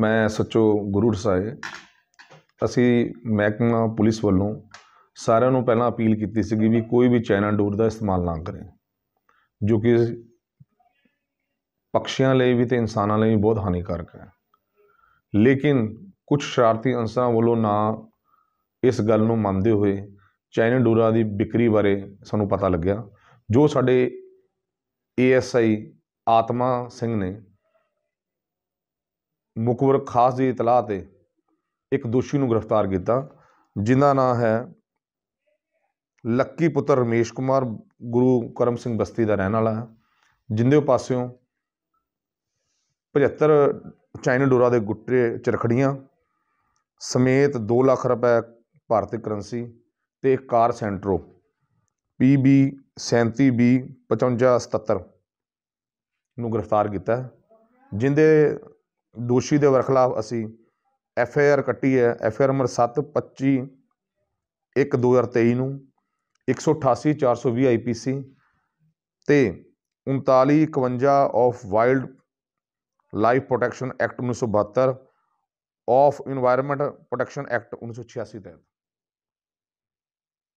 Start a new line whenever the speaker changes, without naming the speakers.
ਮੈਂ ਸੱਚੋ ਗੁਰੂ ਰਸਾਏ ਅਸੀਂ ਮਹਿਕਮਾ ਪੁਲਿਸ ਵੱਲੋਂ ਸਾਰਿਆਂ ਨੂੰ ਪਹਿਲਾਂ ਅਪੀਲ ਕੀਤੀ ਸੀਗੀ ਵੀ ਕੋਈ ਵੀ ਚਾਈਨਾ ਡੋਰ ਦਾ ਇਸਤੇਮਾਲ ਨਾ ਕਰੇ ਜੋ ਕਿ ਪਕਸ਼ੀਆਂ ਲਈ ਵੀ ਤੇ ਇਨਸਾਨਾਂ ਲਈ ਵੀ ਬਹੁਤ ਹਾਨੀਕਾਰਕ ਹੈ ਲੇਕਿਨ ਕੁਝ ਸ਼ਰਾਰਤੀ ਅੰਸਰਾਂ ਵੱਲੋਂ ਨਾ ਇਸ ਗੱਲ ਨੂੰ ਮੰਨਦੇ ਹੋਏ ਚਾਈਨਾ ਡੋਰਾ ਦੀ ਵਿਕਰੀ ਬਾਰੇ ਸਾਨੂੰ ਪਤਾ ਲੱਗਿਆ ਜੋ ਸਾਡੇ ਏਐਸਆਈ ਆਤਮਾ ਸਿੰਘ ਨੇ ਮੁਕਬਰ ਖਾਸ ਦੀ ਇਤਲਾਹ ਤੇ ਇੱਕ ਦੋਸ਼ੀ ਨੂੰ ਗ੍ਰਿਫਤਾਰ ਕੀਤਾ ਜਿਨ੍ਹਾਂ ਨਾਮ ਹੈ ਲੱਕੀ ਪੁੱਤਰ ਰਮੇਸ਼ ਕੁਮਾਰ ਗੁਰੂ ਕਰਮ ਸਿੰਘ ਬਸਤੀ ਦਾ ਰਹਿਣ ਵਾਲਾ ਹੈ ਜਿੰਦੇ ਪਾਸਿਓਂ 75 ਚਾਈਨਾ ਡੋਰਾ ਦੇ ਗੁੱਟੇ ਚਰਖੜੀਆਂ ਸਮੇਤ 2 ਲੱਖ ਰੁਪਏ ਭਾਰਤੀ ਕਰੰਸੀ ਤੇ ਇੱਕ ਕਾਰ ਸੈਂਟਰੋ PB 37B 5577 ਨੂੰ ਗ੍ਰਿਫਤਾਰ ਕੀਤਾ ਜਿੰਦੇ ਦੋਸ਼ੀ ਦੇ ਵਰਖਲਾਫ ਅਸੀਂ ਐਫ ਆਈ ਆਰ ਕੱਟੀ ਹੈ ਐਫ ਆਈ ਆਰ ਨੰਬਰ 725 1 2023 ਨੂੰ 188 420 ਆਈਪੀਸੀ ਤੇ 39 51 of wildlife protection act 1972 of environment protection act 1986 ਤਹਿਤ